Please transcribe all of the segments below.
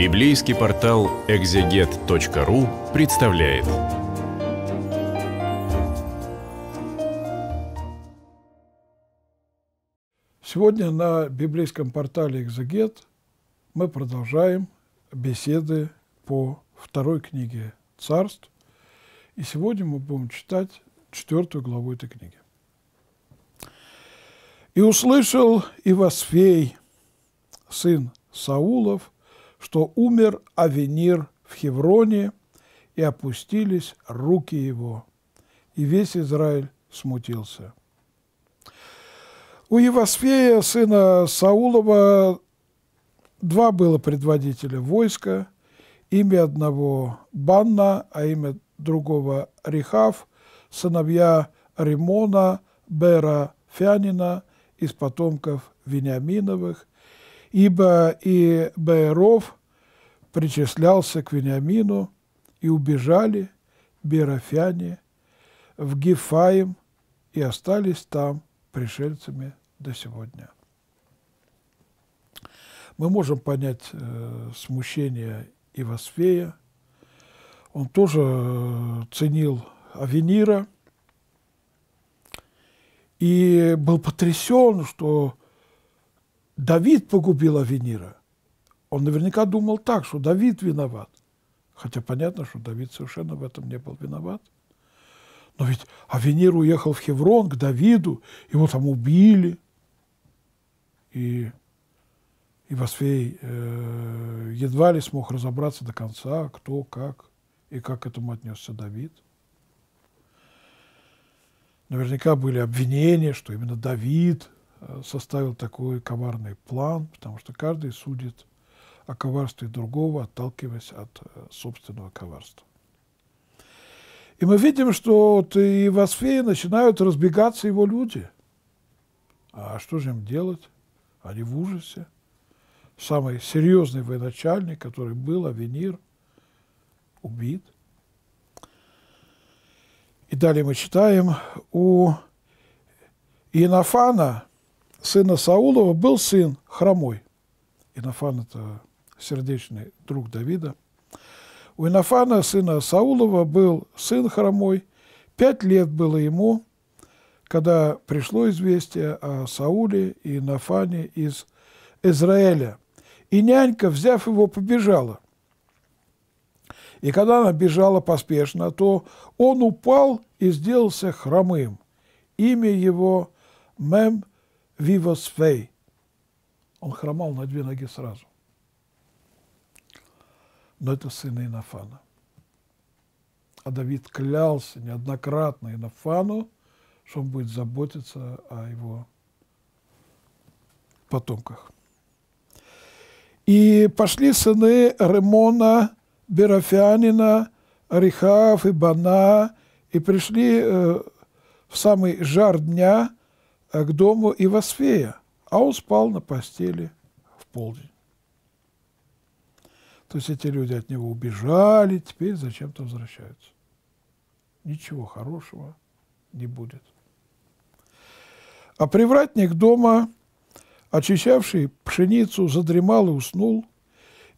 Библейский портал экзегет.ру представляет. Сегодня на библейском портале «Экзегет» мы продолжаем беседы по второй книге «Царств». И сегодня мы будем читать четвертую главу этой книги. «И услышал Ивасфей, сын Саулов, что умер Авенир в Хевроне, и опустились руки его, и весь Израиль смутился. У Евосфея, сына Саулова, два было предводителя войска, имя одного Банна, а имя другого Рихав, сыновья Римона, Бера Фянина из потомков Вениаминовых, ибо и Баэров причислялся к Вениамину, и убежали Берофяне в Гефаим и остались там пришельцами до сегодня. Мы можем понять э, смущение Ивасфея. Он тоже э, ценил Авенира и был потрясен, что Давид погубил Авенира. Он наверняка думал так, что Давид виноват. Хотя понятно, что Давид совершенно в этом не был виноват. Но ведь Авенир уехал в Хеврон к Давиду, его там убили. И Ивасфей э, едва ли смог разобраться до конца, кто, как и как к этому отнесся Давид. Наверняка были обвинения, что именно Давид Э, составил такой коварный план, потому что каждый судит о коварстве другого, отталкиваясь от э, собственного коварства. И мы видим, что от Ивасфея начинают разбегаться его люди. А что же им делать? Они в ужасе. Самый серьезный военачальник, который был, Авенир, убит. И далее мы читаем у Инофана, сына Саулова был сын Хромой. Инофан – это сердечный друг Давида. У Инофана, сына Саулова, был сын Хромой. Пять лет было ему, когда пришло известие о Сауле и Инофане из Израиля. И нянька, взяв его, побежала. И когда она бежала поспешно, то он упал и сделался хромым. Имя его Мем вивас фей. Он хромал на две ноги сразу. Но это сын Инофана. А Давид клялся неоднократно Инофану, что он будет заботиться о его потомках. И пошли сыны Ремона, Берафянина, Рихав и Бана, и пришли э, в самый жар дня – к дому Ивасфея, а он спал на постели в полдень. То есть эти люди от него убежали, теперь зачем-то возвращаются. Ничего хорошего не будет. А привратник дома, очищавший пшеницу, задремал и уснул.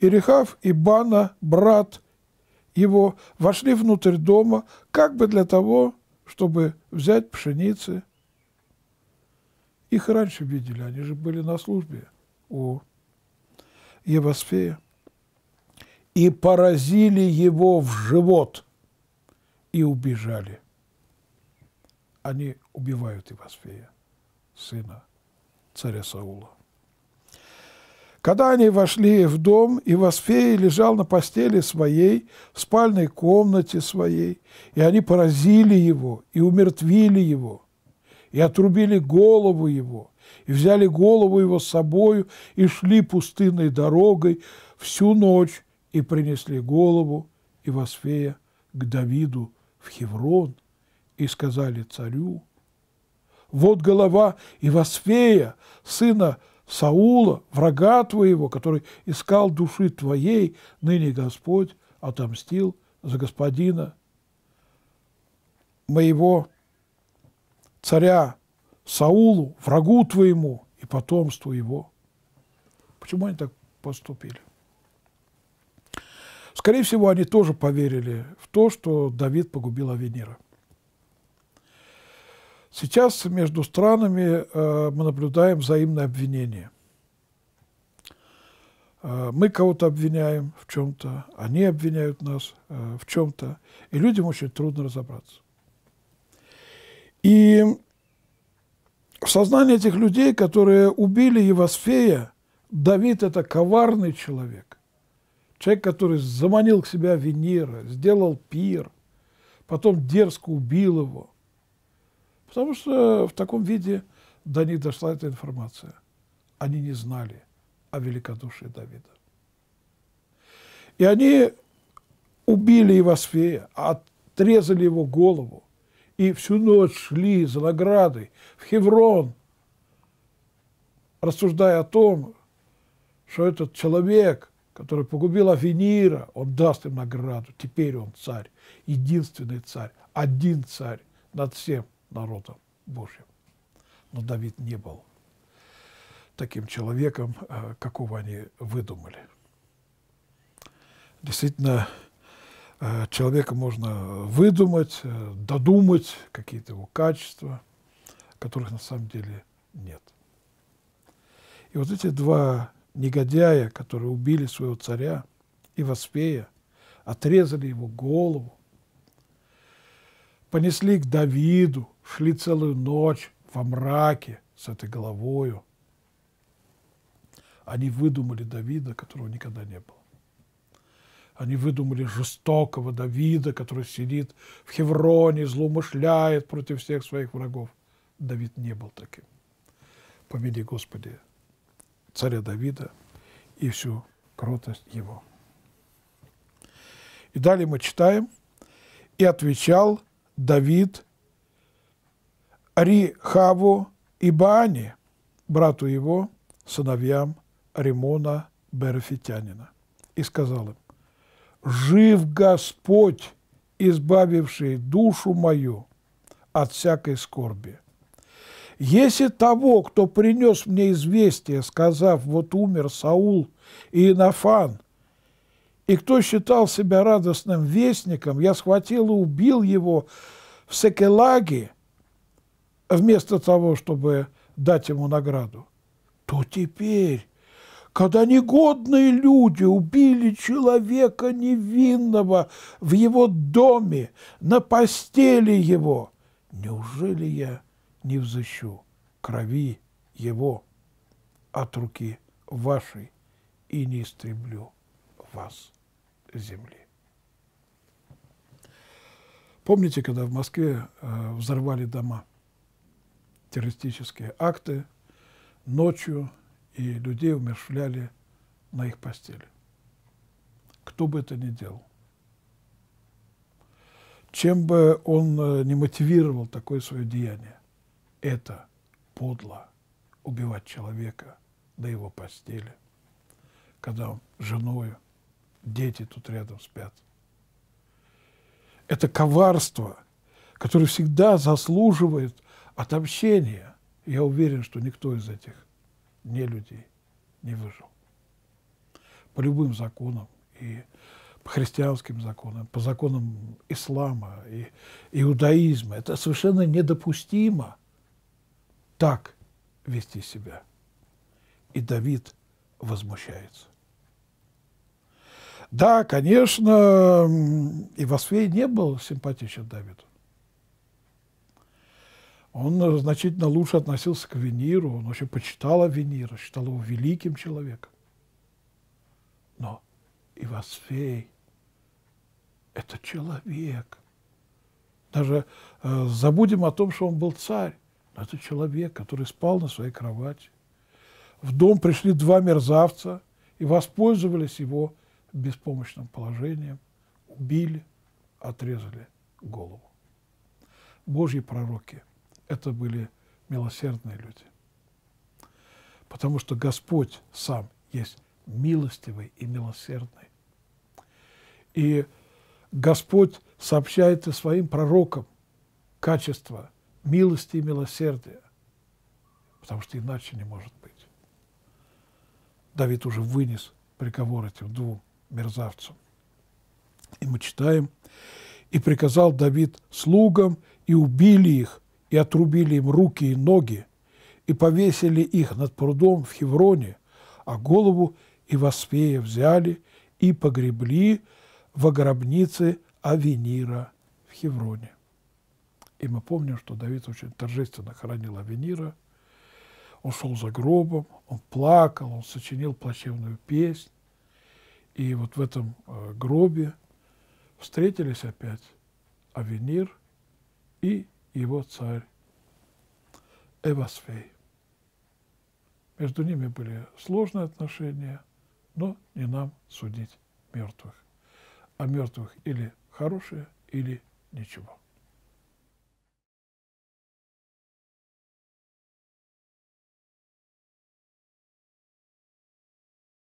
И Рехав и Бана, брат его, вошли внутрь дома, как бы для того, чтобы взять пшеницы – их раньше видели, они же были на службе у Евосфея. И поразили его в живот и убежали. Они убивают Евосфея, сына царя Саула. Когда они вошли в дом, и Васфей лежал на постели своей, в спальной комнате своей, и они поразили его и умертвили его и отрубили голову его, и взяли голову его с собою, и шли пустынной дорогой всю ночь, и принесли голову Ивасфея к Давиду в Хеврон, и сказали царю, «Вот голова Ивасфея, сына Саула, врага твоего, который искал души твоей, ныне Господь отомстил за господина моего царя Саулу, врагу твоему и потомству его. Почему они так поступили? Скорее всего, они тоже поверили в то, что Давид погубил Авенира. Сейчас между странами э, мы наблюдаем взаимное обвинение. Э, мы кого-то обвиняем в чем-то, они обвиняют нас э, в чем-то, и людям очень трудно разобраться. И в сознании этих людей, которые убили Евосфея, Давид – это коварный человек. Человек, который заманил к себя Венера, сделал пир, потом дерзко убил его. Потому что в таком виде до них дошла эта информация. Они не знали о великодушии Давида. И они убили Евосфея, отрезали его голову, и всю ночь шли за наградой в Хеврон, рассуждая о том, что этот человек, который погубил Афинира, он даст им награду. Теперь он царь, единственный царь, один царь над всем народом Божьим. Но Давид не был таким человеком, э, какого они выдумали. Действительно, Э, человека можно выдумать, э, додумать какие-то его качества, которых на самом деле нет. И вот эти два негодяя, которые убили своего царя и воспея, отрезали его голову, понесли к Давиду, шли целую ночь во мраке с этой головою. Они выдумали Давида, которого никогда не было. Они выдумали жестокого Давида, который сидит в Хевроне, злоумышляет против всех своих врагов. Давид не был таким. Помяни, Господи, царя Давида и всю кротость его. И далее мы читаем. «И отвечал Давид Рихаву и Баане, брату его, сыновьям Римона Берфитянина, и сказал им, жив Господь, избавивший душу мою от всякой скорби. Если того, кто принес мне известие, сказав, вот умер Саул и Инофан, и кто считал себя радостным вестником, я схватил и убил его в Секелаге, вместо того, чтобы дать ему награду, то теперь когда негодные люди убили человека невинного в его доме, на постели его. Неужели я не взыщу крови его от руки вашей и не истреблю вас земли? Помните, когда в Москве э, взорвали дома? Террористические акты ночью и людей умершвляли на их постели. Кто бы это ни делал. Чем бы он э, не мотивировал такое свое деяние, это подло убивать человека на его постели, когда он женою, дети тут рядом спят. Это коварство, которое всегда заслуживает отомщения. Я уверен, что никто из этих не людей не выжил. По любым законам, и по христианским законам, по законам ислама и иудаизма. Это совершенно недопустимо так вести себя. И Давид возмущается. Да, конечно, и Ивасфей не был симпатичен Давиду он э, значительно лучше относился к Венеру, он вообще почитал Венира, считал его великим человеком. Но Ивасфей – это человек. Даже э, забудем о том, что он был царь, но это человек, который спал на своей кровати. В дом пришли два мерзавца и воспользовались его беспомощным положением, убили, отрезали голову. Божьи пророки – это были милосердные люди. Потому что Господь сам есть милостивый и милосердный. И Господь сообщает и своим пророкам качество милости и милосердия, потому что иначе не может быть. Давид уже вынес приговор этим двум мерзавцам. И мы читаем, «И приказал Давид слугам, и убили их, и отрубили им руки и ноги, и повесили их над прудом в Хевроне, а голову и Воспея взяли и погребли в гробнице Авенира в Хевроне. И мы помним, что Давид очень торжественно хоронил Авенира. Он шел за гробом, он плакал, он сочинил плачевную песнь. И вот в этом э, гробе встретились опять Авенир и его царь Эвасфей. Между ними были сложные отношения, но не нам судить мертвых. А мертвых или хорошие, или ничего.